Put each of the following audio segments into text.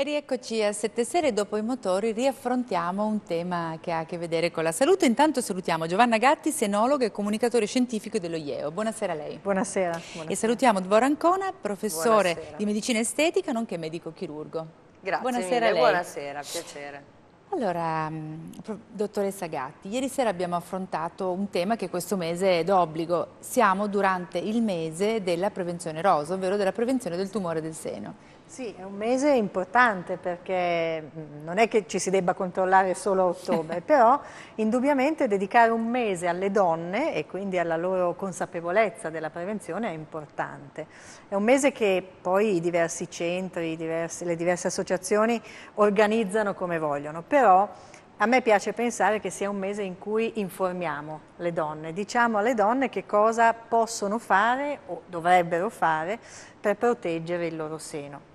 E rieccoci a sette sere dopo i motori, riaffrontiamo un tema che ha a che vedere con la salute. Intanto salutiamo Giovanna Gatti, senologa e comunicatore scientifico dello IEO. Buonasera a lei. Buonasera. buonasera. E salutiamo Dvor Ancona, professore buonasera. di medicina estetica, nonché medico chirurgo. Grazie buonasera mille, buonasera, piacere. Allora, mm, dottoressa Gatti, ieri sera abbiamo affrontato un tema che questo mese è d'obbligo. Siamo durante il mese della prevenzione rosa, ovvero della prevenzione del tumore del seno. Sì, è un mese importante perché non è che ci si debba controllare solo a ottobre, però indubbiamente dedicare un mese alle donne e quindi alla loro consapevolezza della prevenzione è importante. È un mese che poi i diversi centri, diversi, le diverse associazioni organizzano come vogliono, però a me piace pensare che sia un mese in cui informiamo le donne, diciamo alle donne che cosa possono fare o dovrebbero fare per proteggere il loro seno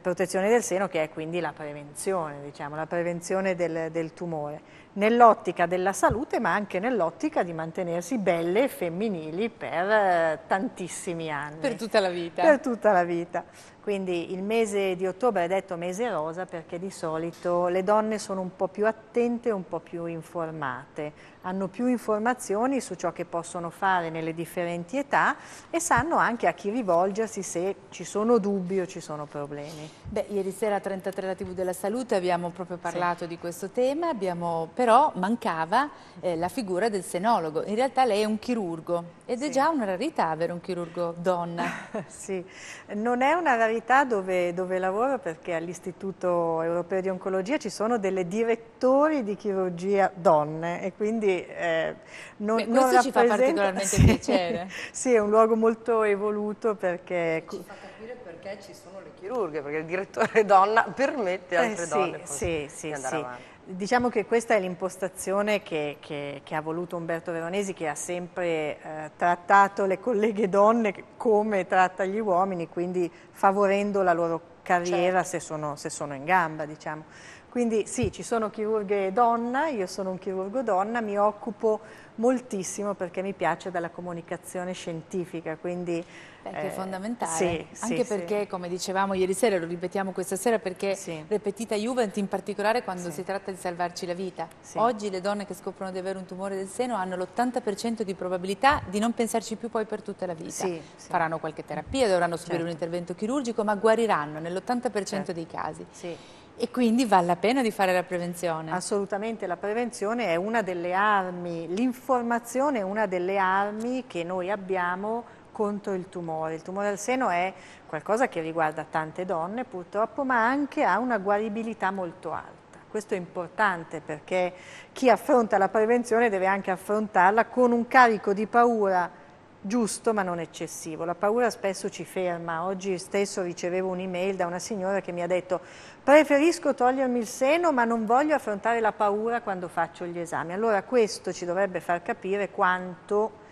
protezione del seno che è quindi la prevenzione, diciamo, la prevenzione del, del tumore nell'ottica della salute ma anche nell'ottica di mantenersi belle e femminili per eh, tantissimi anni. Per tutta la vita. Per tutta la vita. Quindi il mese di ottobre è detto mese rosa perché di solito le donne sono un po' più attente, un po' più informate, hanno più informazioni su ciò che possono fare nelle differenti età e sanno anche a chi rivolgersi se ci sono dubbi o ci sono problemi. Beh, ieri sera a 33 la TV della Salute abbiamo proprio parlato sì. di questo tema, abbiamo per però mancava eh, la figura del senologo. In realtà lei è un chirurgo ed sì. è già una rarità avere un chirurgo donna. sì, non è una rarità dove, dove lavoro perché all'Istituto Europeo di Oncologia ci sono delle direttori di chirurgia donne e quindi eh, non, Beh, questo non ci fa particolarmente sì, piacere. Sì, è un luogo molto evoluto perché... Ci fa capire perché ci sono le chirurghe, perché il direttore donna permette eh, altre eh, sì, donne sì, sì, di andare avanti. Diciamo che questa è l'impostazione che, che, che, ha voluto Umberto Veronesi, che ha sempre eh, trattato le colleghe donne come tratta gli uomini, quindi favorendo la loro carriera certo. se, sono, se, sono, in gamba. Diciamo. Quindi sì, ci sono chirurghe donna, io sono un chirurgo donna, mi occupo moltissimo perché mi piace della comunicazione scientifica, quindi perché è eh, fondamentale, sì, anche sì, perché sì. come dicevamo ieri sera, lo ripetiamo questa sera perché ripetita Juventus in particolare quando si tratta di salvarci la vita. Oggi le donne che scoprono di avere un tumore del seno hanno l'80% di probabilità di non pensarci più poi per tutta la vita. Sì, Faranno qualche terapia, dovranno subire certo. un intervento chirurgico, ma guariranno nell'80% certo. dei casi. Sì. E quindi vale la pena di fare la prevenzione? Assolutamente, la prevenzione è una delle armi, l'informazione è una delle armi che noi abbiamo contro il tumore. Il tumore al seno è qualcosa che riguarda tante donne purtroppo, ma anche ha una guaribilità molto alta. Questo è importante perché chi affronta la prevenzione deve anche affrontarla con un carico di paura giusto ma non eccessivo. La paura spesso ci ferma. Oggi stesso ricevevo un'email da una signora che mi ha detto preferisco togliermi il seno ma non voglio affrontare la paura quando faccio gli esami. Allora questo ci dovrebbe far capire quanto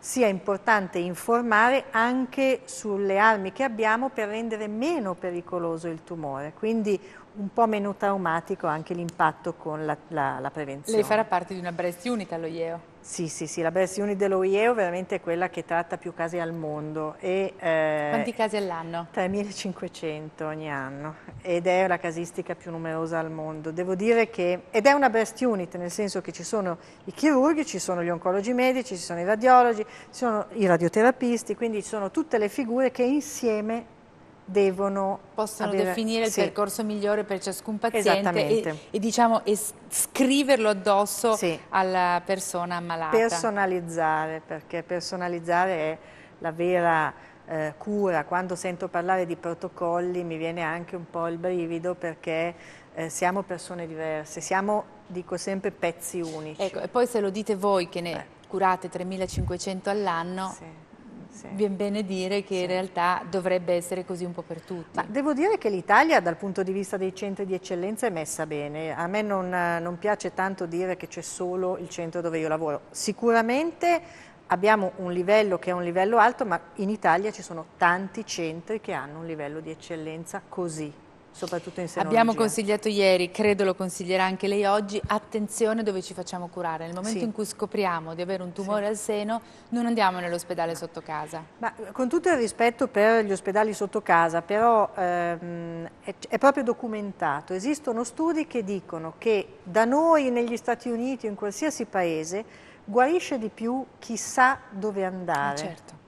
sia importante informare anche sulle armi che abbiamo per rendere meno pericoloso il tumore. Quindi un po' meno traumatico anche l'impatto con la, la, la, prevenzione. Lei farà parte di una Breast Unit all'OIEO? Sì, sì, sì, la Breast Unit dell'OIEO veramente è quella che tratta più casi al mondo. E, eh, Quanti casi all'anno? 3.500 ogni anno ed è la casistica più numerosa al mondo. Devo dire che, ed è una Breast Unit nel senso che ci sono i chirurghi, ci sono gli oncologi medici, ci sono i radiologi, ci sono i radioterapisti, quindi ci sono tutte le figure che insieme devono possono avere, definire sì. il percorso migliore per ciascun paziente e, e, diciamo, e scriverlo addosso sì. alla persona ammalata. Personalizzare, perché personalizzare è la vera eh, cura. Quando sento parlare di protocolli mi viene anche un po' il brivido perché eh, siamo persone diverse, siamo, dico sempre, pezzi unici. Ecco, e poi se lo dite voi che ne Beh. curate 3500 all'anno... Sì sì. ben bene dire che sì. in realtà dovrebbe essere così un po' per tutti. Ma devo dire che l'Italia dal punto di vista dei centri di eccellenza è messa bene, a me non, non piace tanto dire che c'è solo il centro dove io lavoro, sicuramente abbiamo un livello che è un livello alto, ma in Italia ci sono tanti centri che hanno un livello di eccellenza così soprattutto in senologia. Abbiamo consigliato ieri, credo lo consiglierà anche lei oggi, attenzione dove ci facciamo curare. Nel momento sì. in cui scopriamo di avere un tumore sì. al seno, non andiamo nell'ospedale sotto casa. Ma con tutto il rispetto per gli ospedali sotto casa, però ehm, è, è proprio documentato. Esistono studi che dicono che da noi, negli Stati Uniti, o in qualsiasi paese, guarisce di più chi sa dove andare. Eh, certo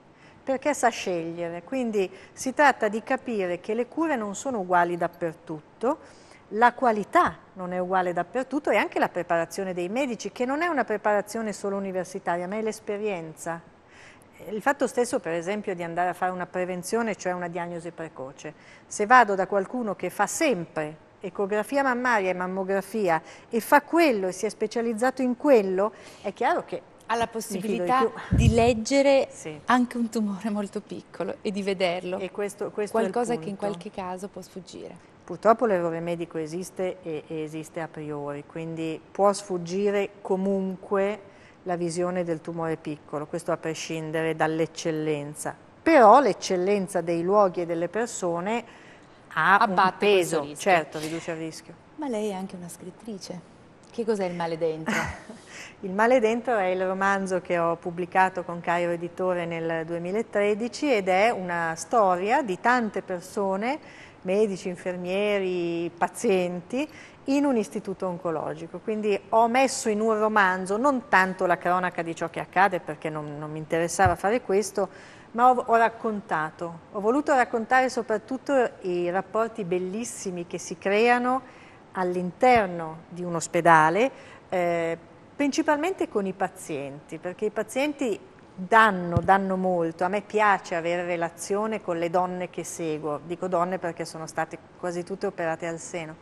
perché sa scegliere. Quindi si tratta di capire che le cure non sono uguali dappertutto, la qualità non è uguale dappertutto e anche la preparazione dei medici, che non è una preparazione solo universitaria, ma è l'esperienza. Il fatto stesso, per esempio, di andare a fare una prevenzione, cioè una diagnosi precoce. Se vado da qualcuno che fa sempre ecografia mammaria e mammografia e fa quello e si è specializzato in quello, è chiaro che ha la possibilità di, leggere sì. anche un tumore molto piccolo e di vederlo, e questo, questo qualcosa che in qualche caso può sfuggire. Purtroppo l'errore medico esiste e, e esiste a priori, quindi può sfuggire comunque la visione del tumore piccolo, questo a prescindere dall'eccellenza. Però l'eccellenza dei luoghi e delle persone ha Abbatte un peso, certo, riduce il rischio. Ma lei è anche una scrittrice. Che cos'è Il male dentro? il male dentro è il romanzo che ho pubblicato con Cairo Editore nel 2013 ed è una storia di tante persone, medici, infermieri, pazienti, in un istituto oncologico. Quindi ho messo in un romanzo non tanto la cronaca di ciò che accade, perché non, non mi interessava fare questo, ma ho, ho, raccontato. Ho voluto raccontare soprattutto i rapporti bellissimi che si creano all'interno di un ospedale, eh, principalmente con i pazienti, perché i pazienti danno, danno molto. A me piace avere relazione con le donne che seguo, dico donne perché sono state quasi tutte operate al seno.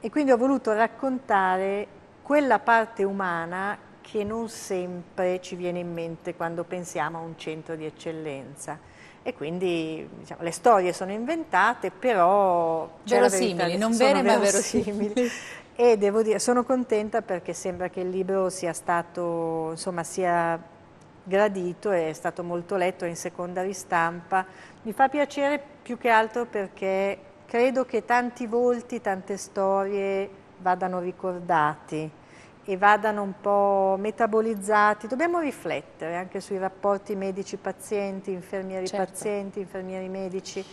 E quindi ho voluto raccontare quella parte umana che non sempre ci viene in mente quando pensiamo a un centro di eccellenza. E quindi diciamo, le storie sono inventate, però... Verosimili, non vere ma verosimili. e devo dire, sono contenta perché sembra che il libro sia stato, insomma, sia gradito è stato molto letto in seconda ristampa. Mi fa piacere più che altro perché credo che tanti volti, tante storie vadano ricordati e vadano un po' metabolizzati. Dobbiamo riflettere anche sui rapporti medici-pazienti, infermieri-pazienti, certo. infermieri-medici,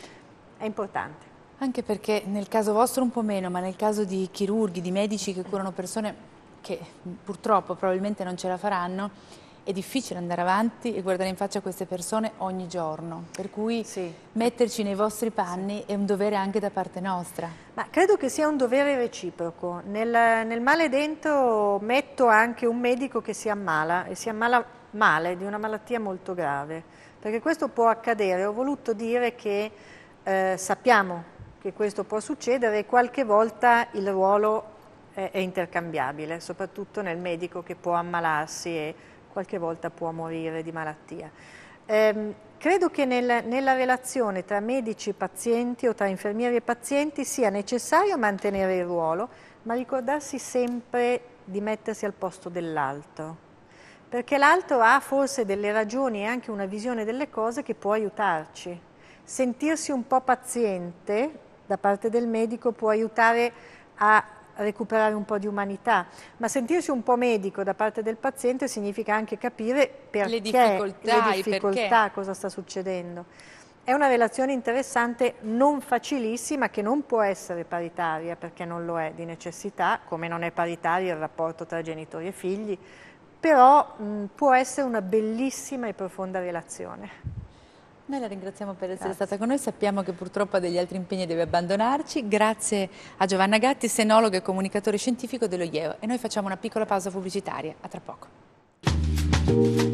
è importante. Anche perché nel caso vostro un po' meno, ma nel caso di chirurghi, di medici che curano persone che purtroppo probabilmente non ce la faranno, è difficile andare avanti e guardare in faccia queste persone ogni giorno, per cui sì. metterci nei vostri panni sì. è un dovere anche da parte nostra. Ma credo che sia un dovere reciproco, nel, nel male dentro metto anche un medico che si ammala e si ammala male, di una malattia molto grave, perché questo può accadere, ho voluto dire che eh, sappiamo che questo può succedere e qualche volta il ruolo è, intercambiabile, soprattutto nel medico che può ammalarsi e qualche volta può morire di malattia. Eh, credo che nel, nella relazione tra medici e pazienti o tra infermieri e pazienti sia necessario mantenere il ruolo, ma ricordarsi sempre di mettersi al posto dell'altro, perché l'altro ha forse delle ragioni e anche una visione delle cose che può aiutarci. Sentirsi un po' paziente da parte del medico può aiutare a recuperare un po' di umanità, ma sentirsi un po' medico da parte del paziente significa anche capire perché le difficoltà, le difficoltà perché. cosa sta succedendo. È una relazione interessante, non facilissima, che non può essere paritaria perché non lo è di necessità, come non è paritario il rapporto tra genitori e figli, però mh, può essere una bellissima e profonda relazione. Noi la ringraziamo per essere Grazie. stata con noi, sappiamo che purtroppo ha degli altri impegni e deve abbandonarci. Grazie a Giovanna Gatti, senologo e comunicatore scientifico dello IEO. E noi facciamo una piccola pausa pubblicitaria, a tra poco.